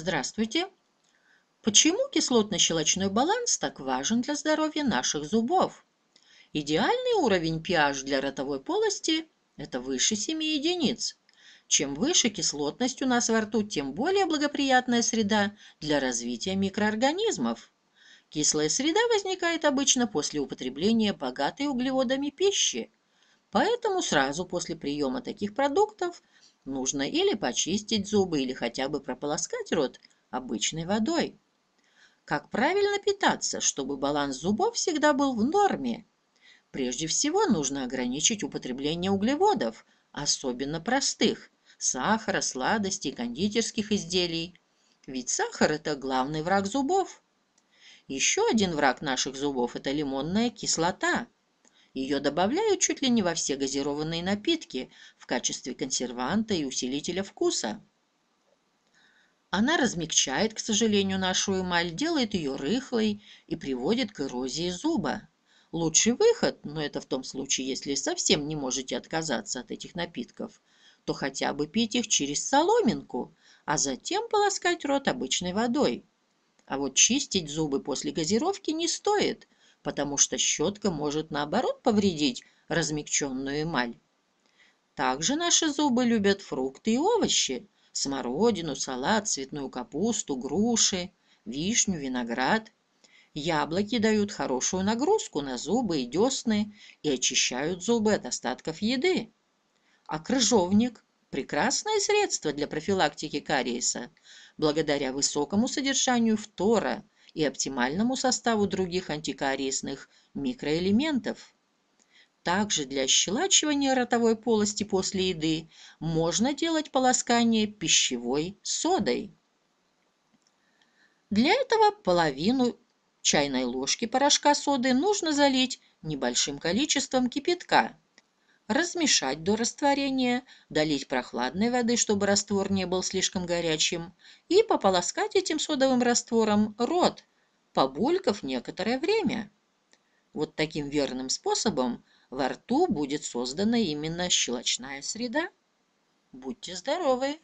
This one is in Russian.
Здравствуйте! Почему кислотно-щелочной баланс так важен для здоровья наших зубов? Идеальный уровень pH для ротовой полости – это выше 7 единиц. Чем выше кислотность у нас во рту, тем более благоприятная среда для развития микроорганизмов. Кислая среда возникает обычно после употребления богатой углеводами пищи, Поэтому сразу после приема таких продуктов нужно или почистить зубы, или хотя бы прополоскать рот обычной водой. Как правильно питаться, чтобы баланс зубов всегда был в норме? Прежде всего нужно ограничить употребление углеводов, особенно простых – сахара, сладостей, кондитерских изделий. Ведь сахар – это главный враг зубов. Еще один враг наших зубов – это лимонная кислота – ее добавляют чуть ли не во все газированные напитки в качестве консерванта и усилителя вкуса. Она размягчает, к сожалению, нашу эмаль, делает ее рыхлой и приводит к эрозии зуба. Лучший выход, но это в том случае, если совсем не можете отказаться от этих напитков, то хотя бы пить их через соломинку, а затем полоскать рот обычной водой. А вот чистить зубы после газировки не стоит, потому что щетка может, наоборот, повредить размягченную эмаль. Также наши зубы любят фрукты и овощи – смородину, салат, цветную капусту, груши, вишню, виноград. Яблоки дают хорошую нагрузку на зубы и десны и очищают зубы от остатков еды. А крыжовник – прекрасное средство для профилактики кариеса благодаря высокому содержанию фтора – и оптимальному составу других антикариесных микроэлементов. Также для щелачивания ротовой полости после еды можно делать полоскание пищевой содой. Для этого половину чайной ложки порошка соды нужно залить небольшим количеством кипятка размешать до растворения, долить прохладной воды, чтобы раствор не был слишком горячим, и пополоскать этим содовым раствором рот, побульков некоторое время. Вот таким верным способом во рту будет создана именно щелочная среда. Будьте здоровы!